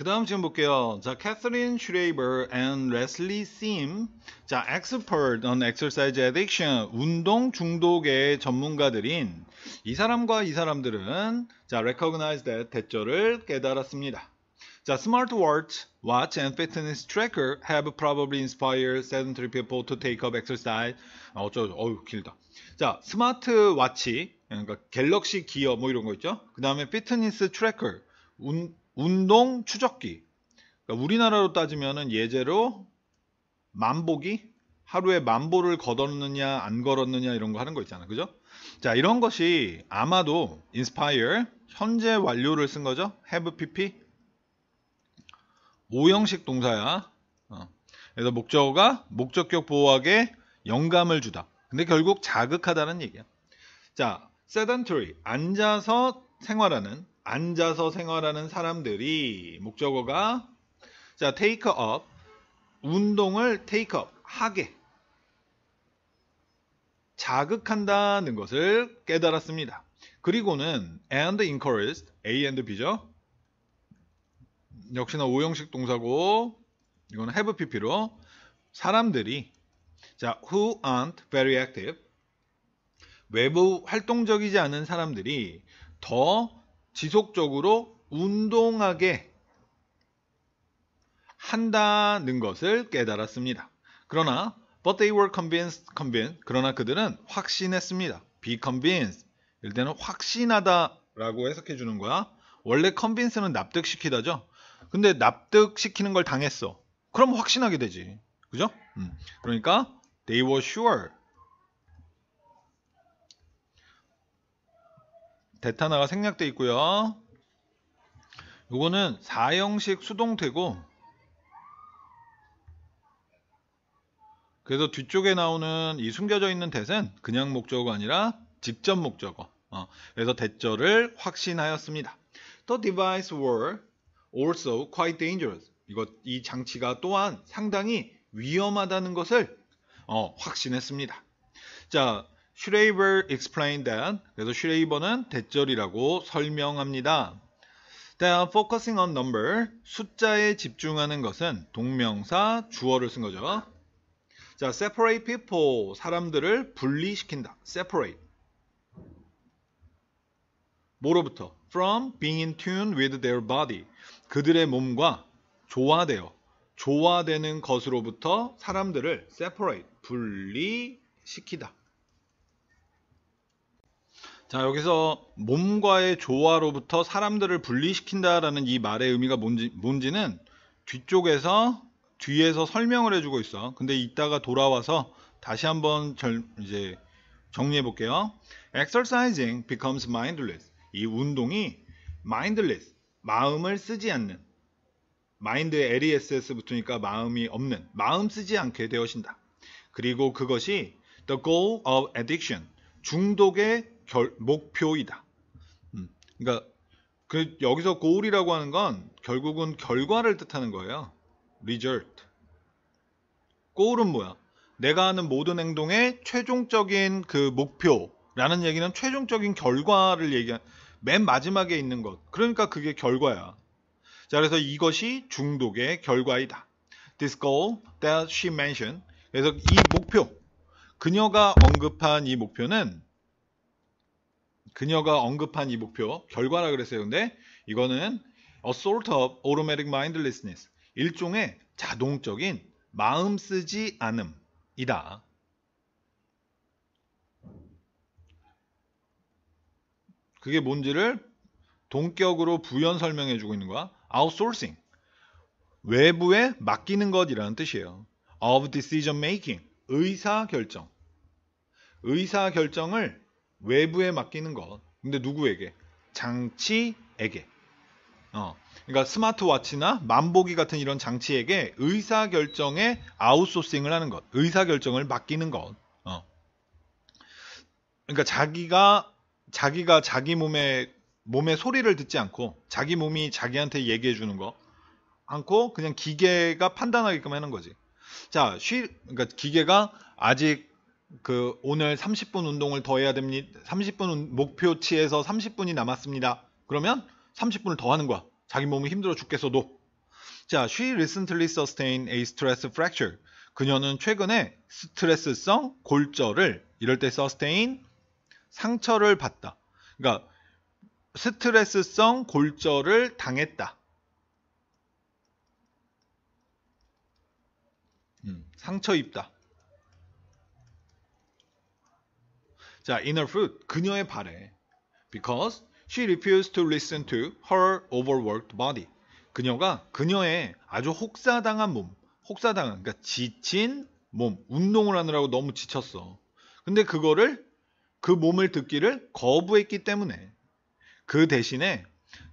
그 다음 질문 볼게요. 자, Catherine Schreiber and Leslie Sim. 자, expert on exercise addiction. 운동 중독의 전문가들인 이 사람과 이 사람들은 자, recognize that 대절을 깨달았습니다. 자, smart watch, watch and fitness tracker have probably inspired sedentary people to take up exercise. 아, 어쩌죠? 어우, 길다. 자, 스마트 와치, 그러니까 갤럭시 기어 뭐 이런 거 있죠? 그 다음에 피트니스 트래커, 운, 운동 추적기. 그러니까 우리나라로 따지면 예제로 만보기 하루에 만보를 걷었느냐안 걸었느냐 이런 거 하는 거 있잖아. 그죠? 자, 이런 것이 아마도 inspire 현재 완료를 쓴 거죠. have pp 모형식 동사야. 어. 그래서 목적어가 목적격 보호하게 영감을 주다. 근데 결국 자극하다는 얘기야. 자, sedentary 앉아서 생활하는 앉아서 생활하는 사람들이 목적어가 자, take 운동을 테이크 업 하게 자극한다는 것을 깨달았습니다. 그리고는 and encouraged A and B죠. 역시나 오형식 동사고 이거는 have pp로 사람들이 자 who aren't very active 외부 활동적이지 않은 사람들이 더 지속적으로 운동하게 한다는 것을 깨달았습니다. 그러나 but they were convinced, convinced 그러나 그들은 확신했습니다. be convinced 이럴 때는 확신하다라고 해석해 주는 거야. 원래 convince는 납득시키다죠. 근데 납득시키는 걸 당했어. 그럼 확신하게 되지. 그죠? 음. 그러니까 they were sure 데타나가 생략돼 있고요. 이거는 4형식 수동태고 그래서 뒤쪽에 나오는 이 숨겨져 있는 대는 그냥 목적어가 아니라 직접 목적어 어, 그래서 대절을 확신하였습니다. The device were also quite dangerous. 이거 이 장치가 또한 상당히 위험하다는 것을 어, 확신했습니다. 자, Schreiber explained that. 그래서 Schreiber는 대절이라고 설명합니다. Then focusing on number, 숫자에 집중하는 것은 동명사, 주어를 쓴 거죠. 자, separate people, 사람들을 분리시킨다. separate. 뭐로부터? from being in tune with their body. 그들의 몸과 조화되어, 조화되는 것으로부터 사람들을 separate, 분리시키다. 자, 여기서 몸과의 조화로부터 사람들을 분리시킨다라는 이 말의 의미가 뭔지, 뭔지는 뒤쪽에서 뒤에서 설명을 해주고 있어. 근데 이따가 돌아와서 다시 한번 절, 이제 정리해 볼게요. Exercising becomes mindless. 이 운동이 mindless, 마음을 쓰지 않는. 마인드의 LESS 붙으니까 마음이 없는, 마음 쓰지 않게 되어진다. 그리고 그것이 the goal of addiction, 중독의 결, 목표이다. 음, 그러니까 그 여기서 goal이라고 하는 건 결국은 결과를 뜻하는 거예요. result. goal은 뭐야? 내가 하는 모든 행동의 최종적인 그 목표라는 얘기는 최종적인 결과를 얘기한 맨 마지막에 있는 것. 그러니까 그게 결과야. 자, 그래서 이것이 중독의 결과이다. This goal that she mentioned. 그래서 이 목표, 그녀가 언급한 이 목표는 그녀가 언급한 이 목표 결과라 그랬어요. 근데 이거는 a sort of automatic mindlessness 일종의 자동적인 마음 쓰지 않음이다. 그게 뭔지를 동격으로 부연 설명해 주고 있는 거야. outsourcing 외부에 맡기는 것이라는 뜻이에요. of decision making 의사 결정 의사 결정을 외부에 맡기는 것. 근데 누구에게? 장치에게. 어, 그러니까 스마트워치나 만보기 같은 이런 장치에게 의사결정에 아웃소싱을 하는 것, 의사결정을 맡기는 것. 어. 그러니까 자기가 자기가 자기 몸에몸에 소리를 듣지 않고 자기 몸이 자기한테 얘기해 주는 거 않고 그냥 기계가 판단하게끔 하는 거지. 자, 쉬, 그러니까 기계가 아직 그 오늘 30분 운동을 더 해야 됩니다. 30분 목표치에서 30분이 남았습니다. 그러면 30분을 더 하는 거야. 자기 몸이 힘들어 죽겠어도. 자, she recently sustained a stress fracture. 그녀는 최근에 스트레스성 골절을 이럴 때 sustain 상처를 받다. 그러니까 스트레스성 골절을 당했다. 음, 상처 입다. 자, in her foot 그녀의 발에 because she refused to listen to her overworked body. 그녀가 그녀의 아주 혹사당한 몸, 혹사당한 그러니까 지친 몸, 운동을 하느라고 너무 지쳤어. 근데 그거를 그 몸을 듣기를 거부했기 때문에 그 대신에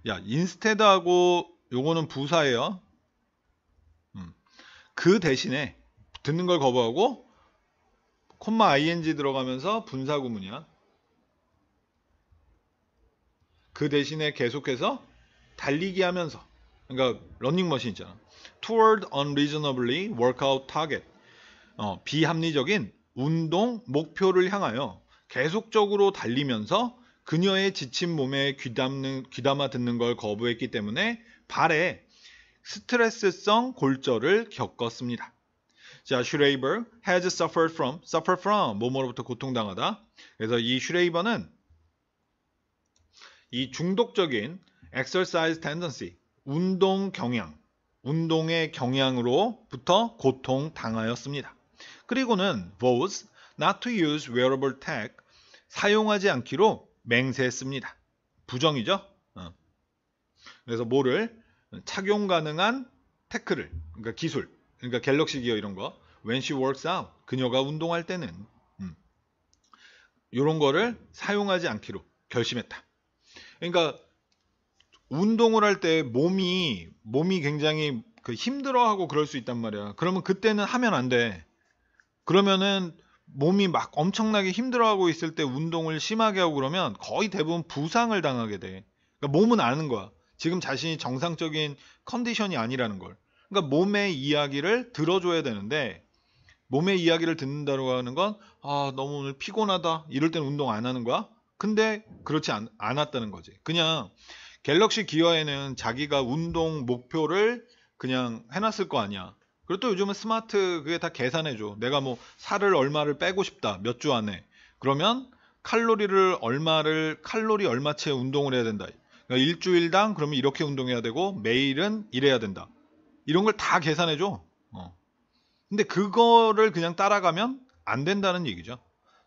야, 인스테드하고 요거는 부사예요. 음, 그 대신에 듣는 걸 거부하고 콤마 ing 들어가면서 분사구문이야. 그 대신에 계속해서 달리기 하면서 그러니까 러닝머신 있잖아. toward unreasonably workout target 어, 비합리적인 운동 목표를 향하여 계속적으로 달리면서 그녀의 지친 몸에 귀담는, 귀담아 듣는 걸 거부했기 때문에 발에 스트레스성 골절을 겪었습니다. 자, 슈레이버 has suffered from, suffer from, 뭐뭐로부터 고통당하다. 그래서 이 슈레이버는 이 중독적인 exercise tendency, 운동 경향, 운동의 경향으로부터 고통당하였습니다. 그리고는 vows not to use wearable t e c 사용하지 않기로 맹세했습니다. 부정이죠? 어. 그래서 뭐를 착용 가능한 테크를, 그러니까 기술, 그러니까 갤럭시 기어 이런 거. When she works out. 그녀가 운동할 때는. 이런 음. 거를 사용하지 않기로 결심했다. 그러니까 운동을 할 때 몸이 몸이 굉장히 그 힘들어하고 그럴 수 있단 말이야. 그러면 그때는 하면 안 돼. 그러면은 몸이 막 엄청나게 힘들어하고 있을 때 운동을 심하게 하고 그러면 거의 대부분 부상을 당하게 돼. 그러니까 몸은 아는 거야. 지금 자신이 정상적인 컨디션이 아니라는 걸. 그러니까 몸의 이야기를 들어줘야 되는데 몸의 이야기를 듣는다고 하는 건 아, 너무 오늘 피곤하다. 이럴 땐 운동 안 하는 거야? 근데 그렇지 않, 않았다는 거지. 그냥 갤럭시 기어에는 자기가 운동 목표를 그냥 해놨을 거 아니야. 그리고 또 요즘은 스마트 그게 다 계산해줘. 내가 뭐 살을 얼마를 빼고 싶다. 몇 주 안에. 그러면 칼로리를 얼마를, 칼로리 얼마치의 운동을 해야 된다. 그러니까 일주일당 그러면 이렇게 운동해야 되고 매일은 이래야 된다. 이런 걸 다 계산해줘. 어. 근데 그거를 그냥 따라가면 안 된다는 얘기죠.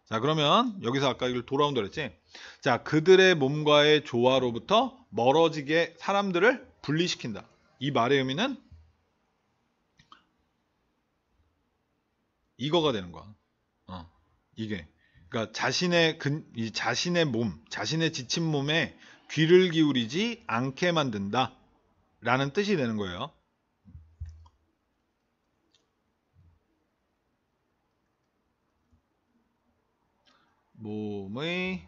자, 그러면 여기서 아까 이걸 돌아온다 그랬지? 자, 그들의 몸과의 조화로부터 멀어지게 사람들을 분리시킨다. 이 말의 의미는 이거가 되는 거야. 어, 이게. 그러니까 자신의 근, 이 자신의 몸, 자신의 지친 몸에 귀를 기울이지 않게 만든다. 라는 뜻이 되는 거예요. 몸의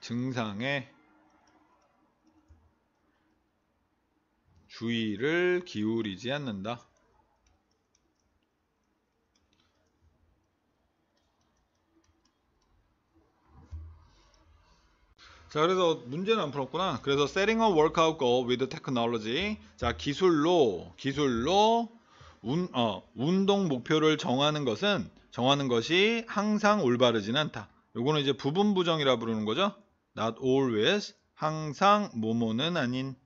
증상에 주의를 기울이지 않는다. 자 그래서 문제는 안 풀었구나 그래서 setting a workout goal with technology 자 기술로 기술로 운, 어, 운동 목표를 정하는 것은 정하는 것이 항상 올바르진 않다. 요거는 이제 부분 부정이라 부르는 거죠. Not always 항상 모모는 아닌